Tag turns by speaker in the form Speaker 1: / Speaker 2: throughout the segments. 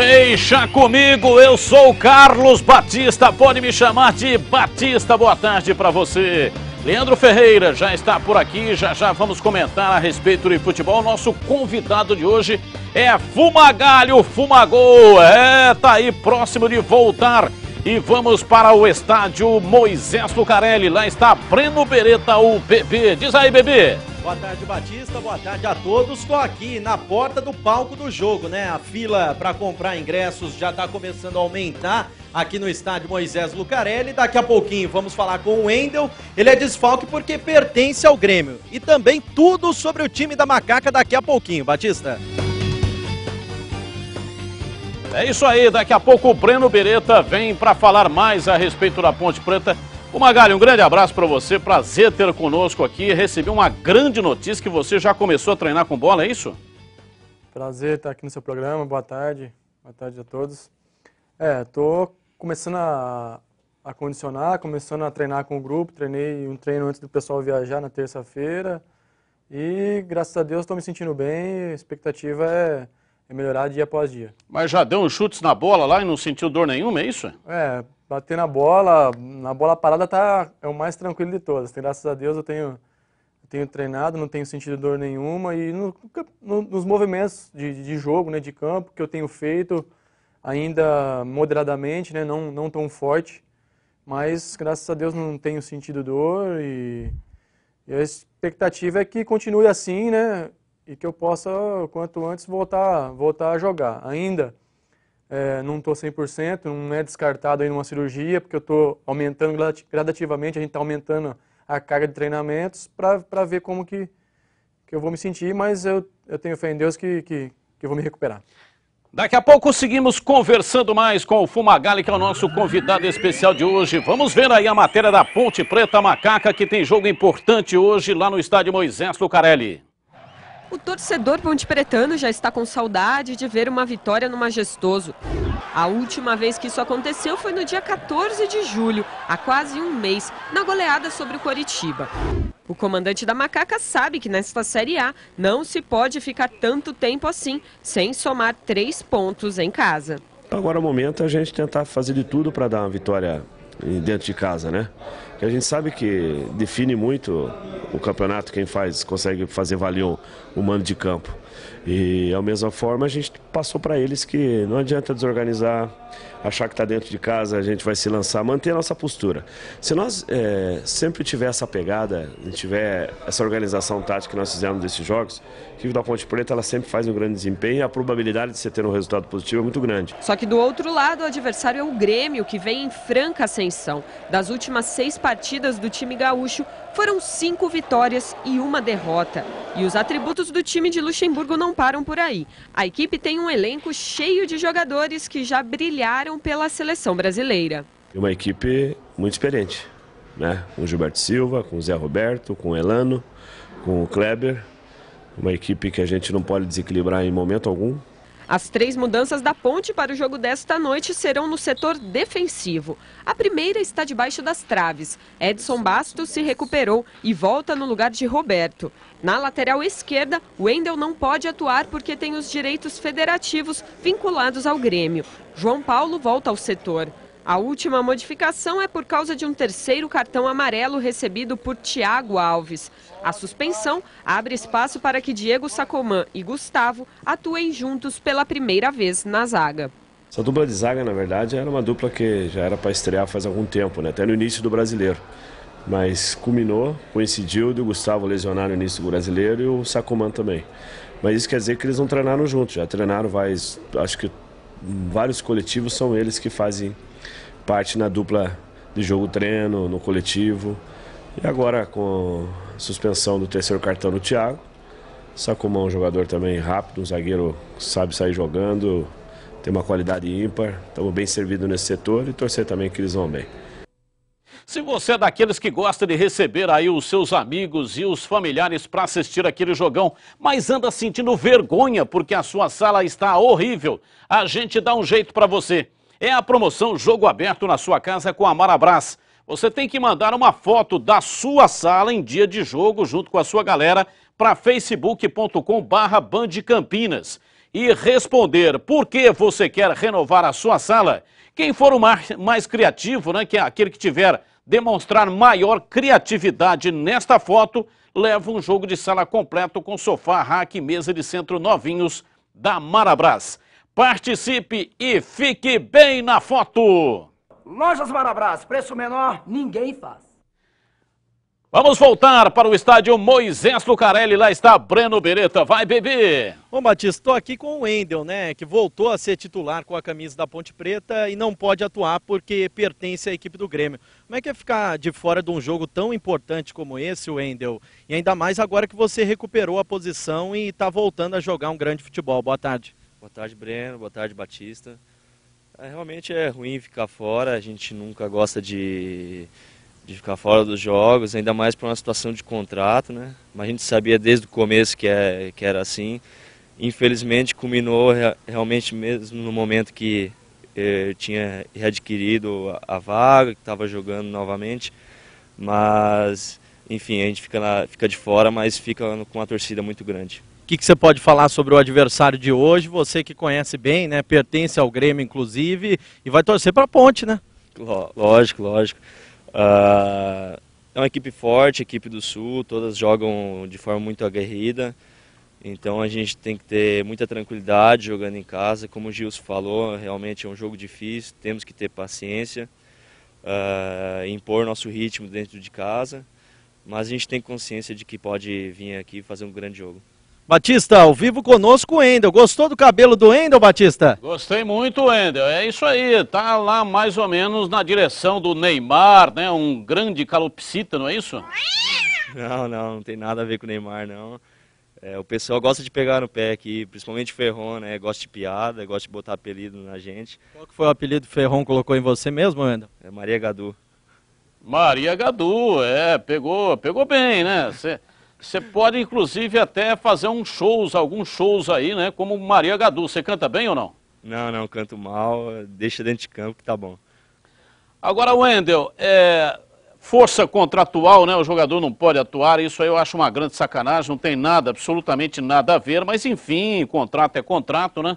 Speaker 1: Deixa comigo, eu sou o Carlos Batista, pode me chamar de Batista. Boa tarde para você. Leandro Ferreira já está por aqui, já já vamos comentar a respeito de futebol. Nosso convidado de hoje é Fumagalho Fumagol. É, tá aí próximo de voltar. E vamos para o estádio Moisés Lucarelli. Lá está Breno Beretta, o bebê. Diz aí, bebê.
Speaker 2: Boa tarde, Batista. Boa tarde a todos. Estou aqui na porta do palco do jogo, né? A fila para comprar ingressos já está começando a aumentar aqui no estádio Moisés Lucarelli. Daqui a pouquinho vamos falar com o Wendel. Ele é desfalque porque pertence ao Grêmio. E também tudo sobre o time da Macaca daqui a pouquinho, Batista.
Speaker 1: É isso aí. Daqui a pouco o Breno Beretta vem para falar mais a respeito da Ponte Preta o Magali, um grande abraço para você, prazer ter conosco aqui. Recebi uma grande notícia que você já começou a treinar com bola, é isso?
Speaker 3: Prazer estar aqui no seu programa, boa tarde, boa tarde a todos. É, tô começando a, a condicionar, começando a treinar com o grupo, treinei um treino antes do pessoal viajar na terça-feira e graças a Deus estou me sentindo bem, a expectativa é é melhorar dia após dia.
Speaker 1: Mas já deu uns chutes na bola lá e não sentiu dor nenhuma, é isso? É, bater na bola,
Speaker 3: na bola parada tá, é o mais tranquilo de todas. Graças a Deus eu tenho, eu tenho treinado, não tenho sentido dor nenhuma. E no, no, nos movimentos de, de, jogo, né, de campo, que eu tenho feito, ainda moderadamente, né, não, não tão forte. Mas graças a Deus não tenho sentido dor e, e a expectativa é que continue assim, né? e que eu possa, quanto antes, voltar, voltar a jogar. Ainda é, não estou 100%, não é descartado aí numa cirurgia, porque eu estou aumentando gradativamente, a gente está aumentando a carga de treinamentos para ver como que, que eu vou me sentir, mas eu, eu tenho fé em Deus que, que, que eu vou me recuperar.
Speaker 1: Daqui a pouco seguimos conversando mais com o Fumagalli, que é o nosso convidado especial de hoje. Vamos ver aí a matéria da Ponte Preta Macaca, que tem jogo importante hoje lá no estádio Moisés Lucarelli.
Speaker 4: O torcedor Ponte Pretano já está com saudade de ver uma vitória no Majestoso. A última vez que isso aconteceu foi no dia 14 de julho, há quase um mês, na goleada sobre o Coritiba. O comandante da Macaca sabe que nesta Série A não se pode ficar tanto tempo assim, sem somar três pontos em casa.
Speaker 5: Então agora é o momento a gente tentar fazer de tudo para dar uma vitória dentro de casa, né? Que a gente sabe que define muito o campeonato quem faz consegue fazer valer o, o mando de campo. E, da mesma forma, a gente passou para eles que não adianta desorganizar, achar que está dentro de casa, a gente vai se lançar, manter a nossa postura. Se nós é, sempre tiver essa pegada, tiver essa organização tática que nós fizemos desses jogos, o time da Ponte Preta ela sempre faz um grande desempenho e a probabilidade de você ter um resultado positivo é muito grande.
Speaker 4: Só que do outro lado, o adversário é o Grêmio, que vem em franca ascensão. Das últimas seis partidas do time gaúcho, foram cinco vitórias e uma derrota. E os atributos do time de Luxemburgo não param por aí. A equipe tem um elenco cheio de jogadores que já brilharam pela seleção brasileira.
Speaker 5: Uma equipe muito experiente, né? Com o Gilberto Silva, com o Zé Roberto, com o Elano, com o
Speaker 4: Kleber. Uma
Speaker 5: equipe que a gente não pode desequilibrar em momento algum.
Speaker 4: As três mudanças da ponte para o jogo desta noite serão no setor defensivo. A primeira está debaixo das traves. Edson Bastos se recuperou e volta no lugar de Roberto. Na lateral esquerda, Wendel não pode atuar porque tem os direitos federativos vinculados ao Grêmio. João Paulo volta ao setor. A última modificação é por causa de um terceiro cartão amarelo recebido por Tiago Alves. A suspensão abre espaço para que Diego Sacomã e Gustavo atuem juntos pela primeira vez na zaga.
Speaker 5: Essa dupla de zaga, na verdade, era uma dupla que já era para estrear faz algum tempo, né? até no início do brasileiro. Mas culminou, coincidiu do Gustavo lesionar no início do brasileiro e o Sacomã também. Mas isso quer dizer que eles não treinaram juntos, já treinaram, vai, acho que hum, vários coletivos são eles que fazem parte na dupla de jogo treino, no coletivo. E agora com suspensão do terceiro cartão do Thiago. sacou é um jogador também rápido, um zagueiro que sabe sair jogando, tem uma qualidade ímpar. Estamos bem servidos nesse setor e torcer também que eles vão bem.
Speaker 1: Se você é daqueles que gosta de receber aí os seus amigos e os familiares para assistir aquele jogão, mas anda sentindo vergonha porque a sua sala está horrível, a gente dá um jeito para você é a promoção Jogo Aberto na sua casa com a Marabras. Você tem que mandar uma foto da sua sala em dia de jogo junto com a sua galera para facebook.com barra e responder por que você quer renovar a sua sala. Quem for o mais, mais criativo, né, que é aquele que tiver demonstrar maior criatividade nesta foto, leva um jogo de sala completo com sofá, rack e mesa de centro novinhos da Marabras. Participe e fique bem na foto! Lojas Marabras, preço menor, ninguém faz. Vamos voltar para o estádio Moisés Lucarelli, lá está Breno Beretta, vai bebê! Bom, Batista, estou aqui com o Wendel, né, que voltou a
Speaker 2: ser titular com a camisa da Ponte Preta e não pode atuar porque pertence à equipe do Grêmio. Como é que é ficar de fora de um jogo tão importante como esse, Wendel? E ainda mais agora que você recuperou a posição e está voltando a jogar um grande futebol. Boa tarde.
Speaker 6: Boa tarde, Breno. Boa tarde, Batista. É, realmente é ruim ficar fora, a gente nunca gosta de, de ficar fora dos jogos, ainda mais para uma situação de contrato, né? Mas a gente sabia desde o começo que, é, que era assim. Infelizmente, culminou realmente mesmo no momento que eu eh, tinha readquirido a vaga, que estava jogando novamente, mas enfim, a gente fica, na, fica de fora, mas fica com uma torcida muito grande
Speaker 2: que, que você pode falar sobre o adversário de hoje? Você que conhece bem, né?
Speaker 6: Pertence ao Grêmio, inclusive, e vai torcer para a ponte, né? Lógico, lógico. Uh, é uma equipe forte, equipe do Sul, todas jogam de forma muito aguerrida. Então a gente tem que ter muita tranquilidade jogando em casa. Como o Gilson falou, realmente é um jogo difícil, temos que ter paciência, uh, impor nosso ritmo dentro de casa. Mas a gente tem consciência de que pode vir aqui
Speaker 1: fazer um grande jogo.
Speaker 2: Batista, ao vivo conosco o Endel. Gostou do cabelo do Endel, Batista?
Speaker 1: Gostei muito, Endel. É isso aí, tá lá mais ou menos na direção do Neymar, né? Um grande calopsita, não é isso? Não, não, não tem nada a ver com o Neymar, não.
Speaker 6: É, o pessoal gosta de pegar no pé aqui, principalmente o Ferron, né? Gosta de piada, gosta de botar
Speaker 1: apelido na gente.
Speaker 2: Qual que foi o apelido que o Ferron colocou em você mesmo, Endel?
Speaker 1: É Maria Gadu. Maria Gadu, é, pegou, pegou bem, né? Você pode, inclusive, até fazer uns shows, alguns shows aí, né? Como Maria Gadu. Você canta bem ou não? Não, não, canto mal. Deixa dentro de campo que tá bom. Agora, Wendel, é... força contratual, né? O jogador não pode atuar. Isso aí eu acho uma grande sacanagem. Não tem nada, absolutamente nada a ver. Mas, enfim, contrato é contrato, né?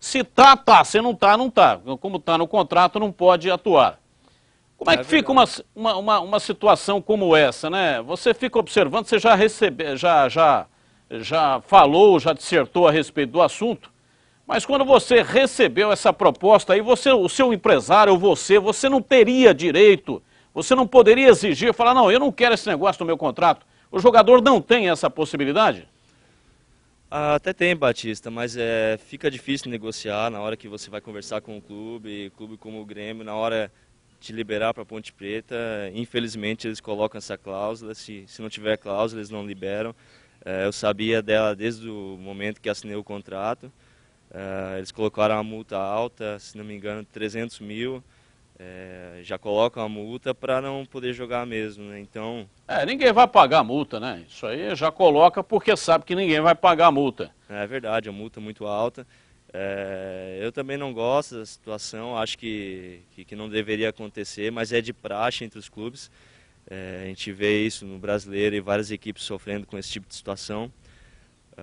Speaker 1: Se tá, tá. Se não tá, não tá. Como tá no contrato, não pode atuar. Como é que é fica uma, uma, uma, uma situação como essa, né? Você fica observando, você já recebeu, já, já, já falou, já dissertou a respeito do assunto, mas quando você recebeu essa proposta aí, você, o seu empresário ou você, você não teria direito, você não poderia exigir, falar, não, eu não quero esse negócio no meu contrato. O jogador não tem essa possibilidade? Ah, até tem, Batista, mas é, fica difícil negociar na hora
Speaker 6: que você vai conversar com o clube, clube como o Grêmio, na hora te liberar para Ponte Preta. Infelizmente, eles colocam essa cláusula. Se, se não tiver cláusula, eles não liberam. É, eu sabia dela desde o momento que assinei o contrato. É, eles colocaram uma multa alta, se não me engano, 300 mil. É, já colocam a multa para
Speaker 1: não poder jogar mesmo, né? Então. É, ninguém vai pagar a multa, né? Isso aí já coloca porque sabe que ninguém vai pagar a multa. É verdade, a multa é muito alta. É, eu
Speaker 6: também não gosto da situação, acho que, que, que, não deveria acontecer, mas é de praxe entre os clubes. É, a gente vê isso no brasileiro e várias equipes sofrendo com esse tipo de situação. É,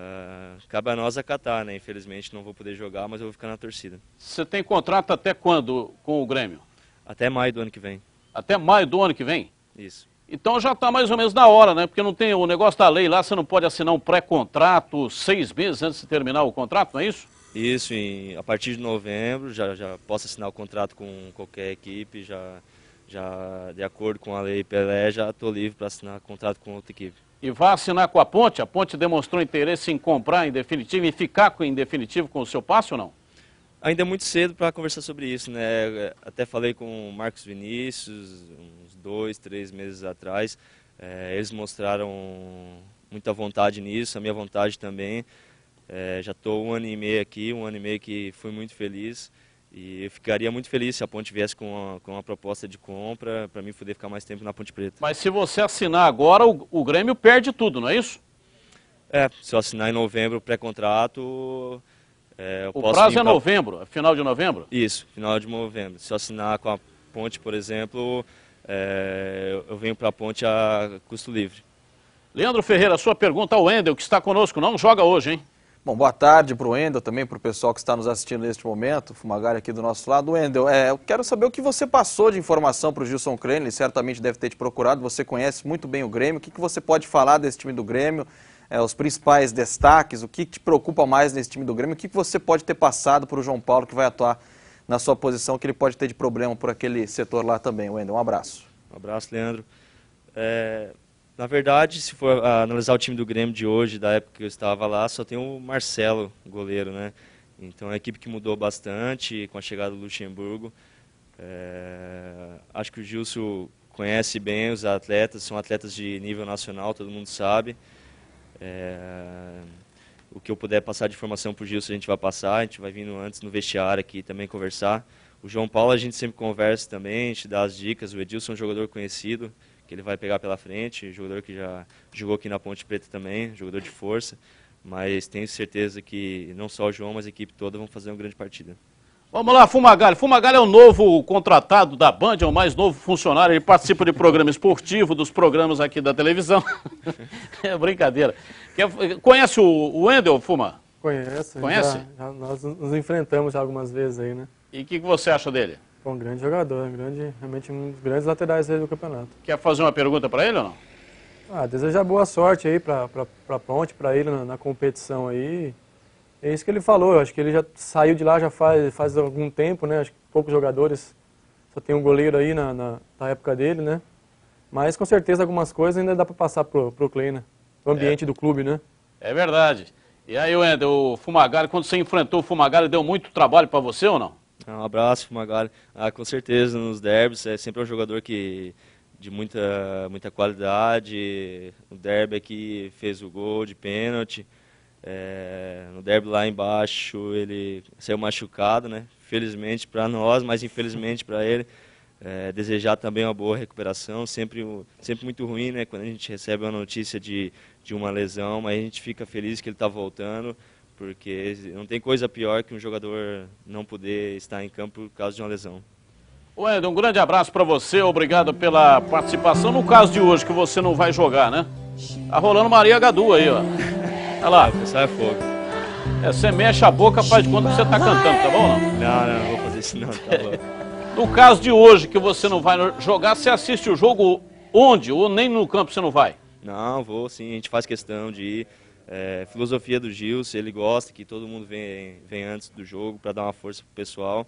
Speaker 6: cabe a nós acatar, né? Infelizmente não vou poder jogar, mas eu vou ficar na torcida.
Speaker 1: Você tem contrato até quando com o Grêmio? Até maio do ano que vem. Até maio do ano que vem? Isso. Então já está mais ou menos na hora, né? Porque não tem o negócio da lei lá, você não pode assinar um pré-contrato seis meses antes de terminar o contrato, não é isso? Isso, em, a partir de
Speaker 6: novembro, já, já posso assinar o contrato com qualquer equipe, já, já de
Speaker 1: acordo com a lei Pelé, já estou livre para assinar contrato com outra equipe. E vai assinar com a Ponte? A Ponte demonstrou interesse em comprar em definitivo e ficar com, em definitivo com o seu passe ou não? Ainda
Speaker 6: é muito cedo para conversar sobre isso, né? É, até falei com o Marcos Vinícius uns dois, três meses atrás. É, eles mostraram muita vontade nisso, a minha vontade também. É, já estou um ano e meio aqui, um ano e meio que fui muito feliz. E eu ficaria muito feliz se a Ponte viesse com uma, com uma proposta de compra, para mim poder ficar mais tempo na Ponte Preta.
Speaker 1: Mas se você assinar agora, o, o Grêmio perde tudo, não é isso? É, se eu assinar em novembro o pré-contrato, é, o prazo é pra... é novembro,
Speaker 6: final de novembro? Isso, final de novembro. Se eu assinar com a Ponte, por exemplo, é, eu venho para a Ponte a custo livre. Leandro Ferreira, sua pergunta ao Wendel,
Speaker 7: que está conosco, não joga hoje, hein? Bom, boa tarde para o Wendel, também para o pessoal que está nos assistindo neste momento, Fumagalho aqui do nosso lado. Wendel, é, eu quero saber o que você passou de informação para o Gilson Crane, ele certamente deve ter te procurado, você conhece muito bem o Grêmio, o que, que você pode falar desse time do Grêmio, é, os principais destaques, o que te preocupa mais nesse time do Grêmio, o que, que você pode ter passado para o João Paulo que vai atuar na sua posição, que ele pode ter de problema por aquele setor lá também. Wendel, um abraço.
Speaker 6: Um abraço, Leandro. É, na verdade, se for ah, analisar o time do Grêmio de hoje, da época que eu estava lá, só tem o Marcelo, goleiro, né? Então é uma equipe que mudou bastante com a chegada do Luxemburgo. É... Acho que o Gilson conhece bem os atletas, são atletas de nível nacional, todo mundo sabe. É... O que eu puder passar de informação para o Gilson, a gente vai passar, a gente vai vindo antes no vestiário aqui também conversar. O João Paulo a gente sempre conversa também, a gente dá as dicas, o Edilson é um jogador conhecido, que ele vai pegar pela frente, jogador que já jogou aqui na Ponte Preta também, jogador de força, mas tenho certeza que não só o João, mas a equipe toda vão fazer uma grande partida.
Speaker 1: Vamos lá, Fumagalho. Fumagalho é o novo contratado da Band, é o mais novo funcionário. Ele participa de programa esportivo, dos programas aqui da televisão. é brincadeira. Conhece o Wendel, Fuma?
Speaker 3: Conheço. Conhece? Já, já nós nos enfrentamos algumas
Speaker 1: vezes aí, né? E o que, que você acha dele?
Speaker 3: um grande jogador, um grande, realmente um dos grandes laterais do
Speaker 1: campeonato. Quer fazer uma pergunta para ele ou não?
Speaker 3: Ah, desejar boa sorte aí para a Ponte, para ele na, na, competição aí. É isso que ele falou, eu acho que ele já saiu de lá já faz, faz algum tempo, né? Acho que poucos jogadores, só tem um goleiro aí na, na, na época dele, né? Mas com certeza algumas coisas ainda dá para passar pro, pro Kleina. né? O ambiente é. do clube, né?
Speaker 1: É verdade. E aí, Wendel, o Fumagalli, quando você enfrentou o Fumagalli, deu muito trabalho para você ou não?
Speaker 6: Então, um abraço Magali. Ah, com certeza, nos derbys, é sempre um jogador que de muita, muita qualidade. O derby aqui fez o gol de pênalti. É, no derby lá embaixo ele saiu machucado, né? Felizmente para nós, mas infelizmente para ele. É, desejar também uma boa recuperação, sempre, sempre muito ruim, né? Quando a gente recebe uma notícia de, de uma lesão, mas a gente fica feliz que ele está voltando porque não tem coisa pior que um jogador não poder estar em campo por causa de uma lesão.
Speaker 1: Wendel, um grande abraço para você, obrigado pela participação. No caso de hoje, que você não vai jogar, né? Tá rolando Maria Gadu aí, ó. Olha lá. Isso é fogo. É, você mexe a boca, faz de conta que você tá cantando, tá bom não? Não, não, não vou fazer isso não, tá bom. no caso de hoje, que você não vai jogar, você assiste o jogo onde? Ou nem no campo você não vai? Não, vou sim, a gente faz questão de ir.
Speaker 6: É, filosofia do Gilson, ele gosta que todo mundo vem, vem antes do jogo para dar uma força pro pessoal.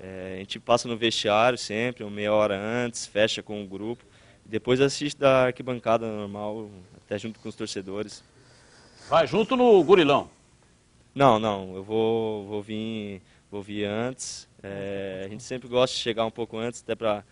Speaker 6: É, a gente passa no vestiário sempre, uma meia hora antes, fecha com o grupo. Depois assiste da arquibancada normal, até junto com os torcedores.
Speaker 1: Vai junto no gurilão?
Speaker 6: Não, não. Eu vou, vou, vir, vou vir antes. É, a gente sempre gosta de chegar um pouco antes, até para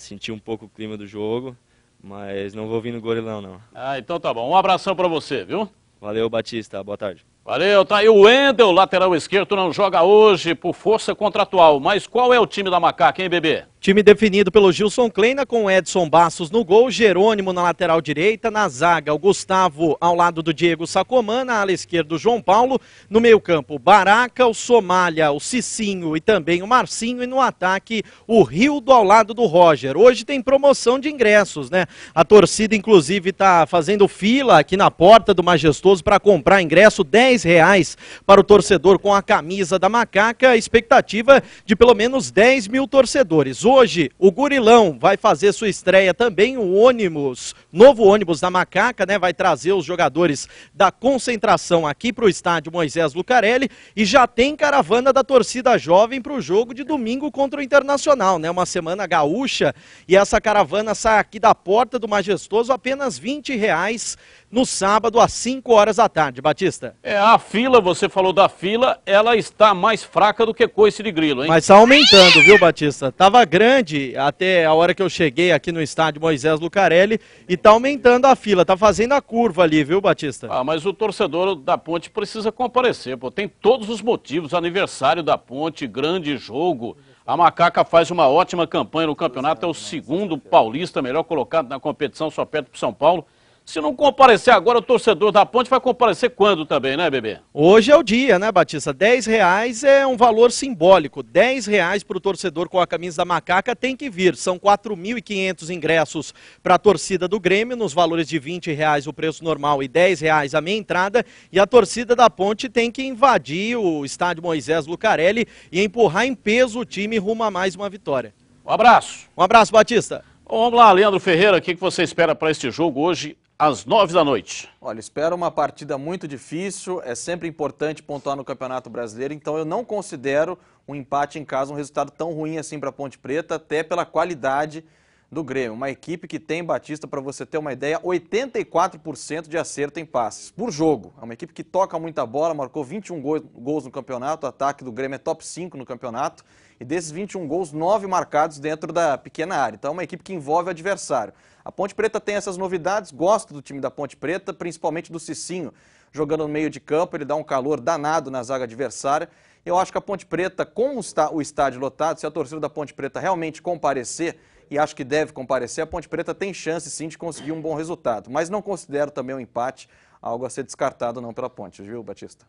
Speaker 6: sentir um pouco o clima do jogo. Mas não vou vir no gorilão, não.
Speaker 1: Ah, então tá bom. Um abração para você, viu? Valeu, Batista. Boa tarde. Valeu, tá aí o Wendel, lateral esquerdo, não joga hoje por força contratual. Mas qual é o time da Macaca, hein, bebê?
Speaker 2: Time definido pelo Gilson Kleina, com Edson Bastos no gol, Jerônimo na lateral direita, na zaga o Gustavo ao lado do Diego Sacomana, na ala esquerda o João Paulo, no meio campo Baraca, o Somália, o Cicinho e também o Marcinho e no ataque o Rildo ao lado do Roger. Hoje tem promoção de ingressos, né? A torcida inclusive está fazendo fila aqui na porta do Majestoso para comprar ingresso, 10 reais para o torcedor com a camisa da macaca, expectativa de pelo menos 10 mil torcedores hoje o Gurilão vai fazer sua estreia também, o ônibus, novo ônibus da Macaca, né? Vai trazer os jogadores da concentração aqui para o estádio Moisés Lucarelli e já tem caravana da torcida jovem para o jogo de domingo contra o Internacional, né? Uma semana gaúcha e essa caravana sai aqui da porta do Majestoso apenas 20 reais no sábado às 5 horas da tarde, Batista.
Speaker 1: É, a fila, você falou da fila, ela está mais fraca do que coice de grilo, hein? Mas está
Speaker 2: aumentando, viu, Batista? Tava grande grande até a hora que eu cheguei
Speaker 1: aqui no estádio Moisés Lucarelli e tá aumentando a fila, tá fazendo a curva ali, viu, Batista? Ah, mas o torcedor da Ponte precisa comparecer, pô. Tem todos os motivos, aniversário da Ponte, grande jogo. A Macaca faz uma ótima campanha no campeonato, é o segundo paulista, melhor colocado na competição, só perto pro São Paulo. Se não comparecer agora, o torcedor da ponte vai comparecer quando também, né, bebê?
Speaker 2: Hoje é o dia, né, Batista? 10 reais é um valor simbólico. 10 reais para o torcedor com a camisa da macaca tem que vir. São 4.500 ingressos para a torcida do Grêmio, nos valores de 20 reais o preço normal e 10 reais a meia entrada. E a torcida da ponte tem que invadir o estádio Moisés Lucarelli e empurrar em peso o time rumo a mais uma vitória. Um abraço. Um abraço, Batista.
Speaker 1: Bom, vamos lá, Leandro Ferreira, o que você espera para este jogo hoje às nove da noite. Olha, espero
Speaker 7: uma partida muito difícil. É sempre importante pontuar no Campeonato Brasileiro, então eu não considero um empate em casa um resultado tão ruim assim para a Ponte Preta, até pela qualidade do Grêmio. Uma equipe que tem, Batista, para você ter uma ideia, 84% de acerto em passes por jogo. É uma equipe que toca muita bola, marcou 21 gols, gols no campeonato, o ataque do Grêmio é top 5 no campeonato, e desses 21 gols, 9 marcados dentro da pequena área. Então é uma equipe que envolve o adversário. A Ponte Preta tem essas novidades, gosto do time da Ponte Preta, principalmente do Cicinho. Jogando no meio de campo, ele dá um calor danado na zaga adversária. Eu acho que a Ponte Preta, com o estádio lotado, se a torcida da Ponte Preta realmente comparecer, e acho que deve comparecer, a Ponte Preta tem chance sim de conseguir um bom resultado. Mas não considero também o um empate algo a ser descartado não pela Ponte, viu, Batista?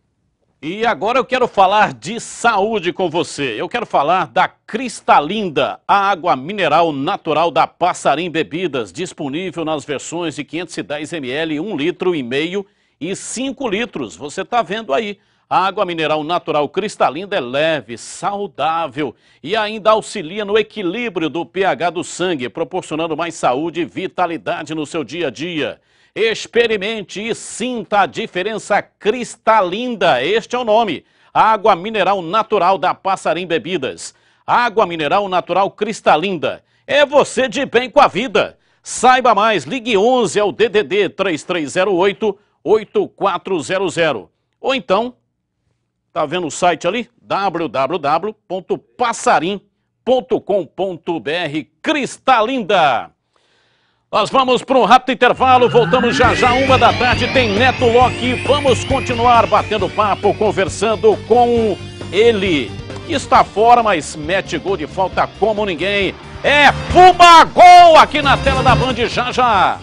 Speaker 1: E agora eu quero falar de saúde com você. Eu quero falar da Cristalinda, a água mineral natural da Passarim Bebidas, disponível nas versões de 510 ml, 1 litro e meio e 5 litros. Você está vendo aí. A água mineral natural cristalina é leve, saudável e ainda auxilia no equilíbrio do pH do sangue, proporcionando mais saúde e vitalidade no seu dia a dia. Experimente e sinta a diferença cristalinda. Este é o nome. Água mineral natural da Passarim Bebidas. Água mineral natural cristalinda. É você de bem com a vida. Saiba mais, ligue 11 ao DDD 3308 8400. Ou então, tá vendo o site ali? www.passarim.com.br Cristalinda. Nós vamos para um rápido intervalo, voltamos já já, uma da tarde, tem Neto Loki. Vamos continuar batendo papo, conversando com ele. Está fora, mas mete gol de falta como ninguém. É Fuma Gol aqui na tela da Band já já.